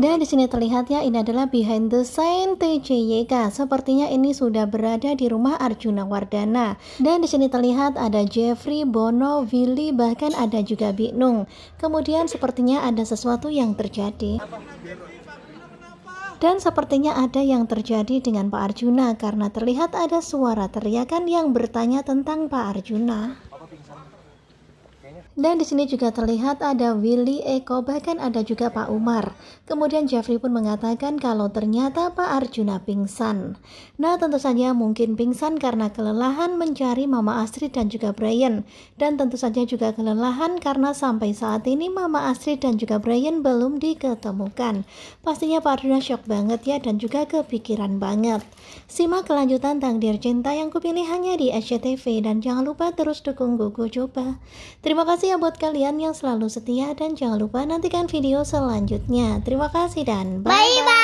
Dan di sini terlihat ya ini adalah behind the scene TJYK. Sepertinya ini sudah berada di rumah Arjuna Wardana. Dan di sini terlihat ada Jeffrey, Bono, Willy, bahkan ada juga Binung. Kemudian sepertinya ada sesuatu yang terjadi. Dan sepertinya ada yang terjadi dengan Pak Arjuna karena terlihat ada suara teriakan yang bertanya tentang Pak Arjuna. Dan di sini juga terlihat ada Willy Eko, bahkan ada juga Pak Umar. Kemudian Jeffrey pun mengatakan kalau ternyata Pak Arjuna pingsan. Nah tentu saja mungkin pingsan karena kelelahan mencari Mama Astrid dan juga Brian. Dan tentu saja juga kelelahan karena sampai saat ini Mama Astrid dan juga Brian belum diketemukan. Pastinya Pak Arjuna shock banget ya dan juga kepikiran banget. Simak kelanjutan Takdir Cinta yang kupilih hanya di SCTV dan jangan lupa terus dukung Google Coba. Terima Terima kasih ya buat kalian yang selalu setia dan jangan lupa nantikan video selanjutnya. Terima kasih dan bye-bye.